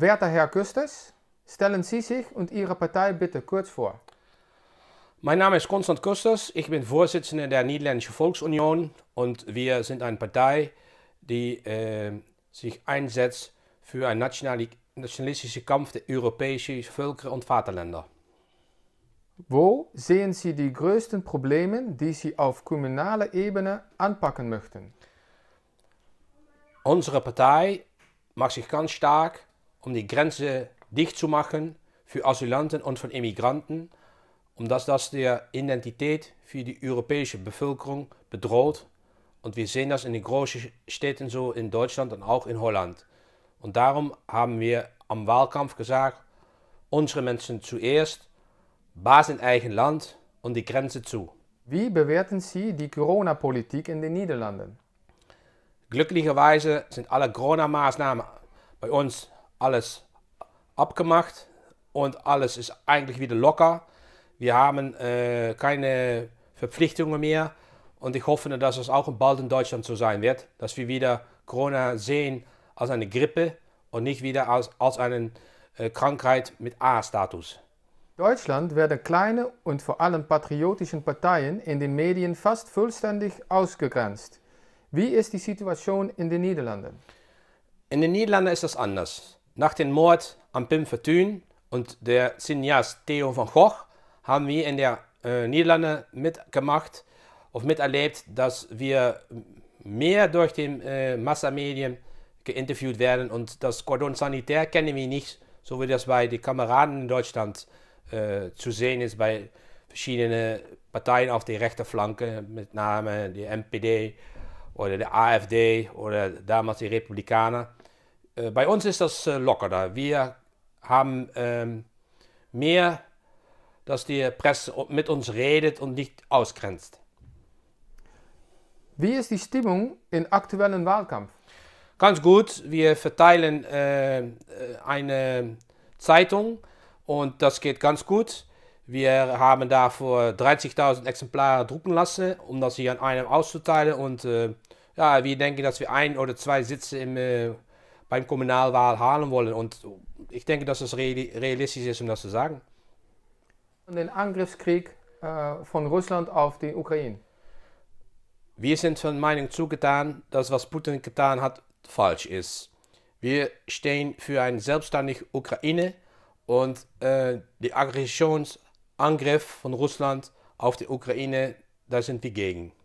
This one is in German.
Werter Herr Küsters, stellen Sie sich und Ihre Partei bitte kurz vor. Mein Name ist Konstant Küsters, ich bin Vorsitzender der Niederländischen Volksunion und wir sind eine Partei, die äh, sich einsetzt für einen nationalistischen Kampf der europäischen Völker und Vaterländer. Wo sehen Sie die größten Probleme, die Sie auf kommunaler Ebene anpacken möchten? Unsere Partei macht sich ganz stark um die Grenze dicht zu machen für Asylanten und von Immigranten, um dass das der Identität für die europäische Bevölkerung bedroht. Und wir sehen das in den großen Städten so in Deutschland und auch in Holland. Und darum haben wir am Wahlkampf gesagt, unsere Menschen zuerst, Basis in eigen Land und die Grenze zu. Wie bewerten Sie die Corona-Politik in den Niederlanden? Glücklicherweise sind alle Corona-Maßnahmen bei uns alles abgemacht und alles ist eigentlich wieder locker. Wir haben äh, keine Verpflichtungen mehr und ich hoffe, dass es auch bald in Deutschland so sein wird, dass wir wieder Corona sehen als eine Grippe und nicht wieder als, als eine äh, Krankheit mit A-Status. Deutschland werden kleine und vor allem patriotische Parteien in den Medien fast vollständig ausgegrenzt. Wie ist die Situation in den Niederlanden? In den Niederlanden ist das anders. Nach dem Mord an Pim Fortuyn und der Cineast Theo van Gogh haben wir in der äh, Niederlande mitgemacht und miterlebt, dass wir mehr durch die äh, Massenmedien geinterviewt werden und das Cordon Sanitär kennen wir nicht, so wie das bei den Kameraden in Deutschland äh, zu sehen ist, bei verschiedenen Parteien auf der rechten Flanke, mit Name die NPD oder die AfD oder damals die Republikaner. Äh, bei uns ist das äh, lockerer. Wir haben ähm, mehr, dass die Presse mit uns redet und nicht ausgrenzt. Wie ist die Stimmung im aktuellen Wahlkampf? Ganz gut. Wir verteilen äh, äh, eine Zeitung und das geht ganz gut. Wir haben davor 30.000 Exemplare drucken lassen, um das hier an einem auszuteilen. Und äh, ja, wir denken, dass wir ein oder zwei Sitze im äh, beim Kommunalwahl halen wollen. Und ich denke, dass es realistisch ist, um das zu sagen. Und Den Angriffskrieg äh, von Russland auf die Ukraine. Wir sind von Meinung zugetan, dass was Putin getan hat, falsch ist. Wir stehen für eine selbstständige Ukraine und äh, die Aggressionsangriff von Russland auf die Ukraine, da sind wir gegen.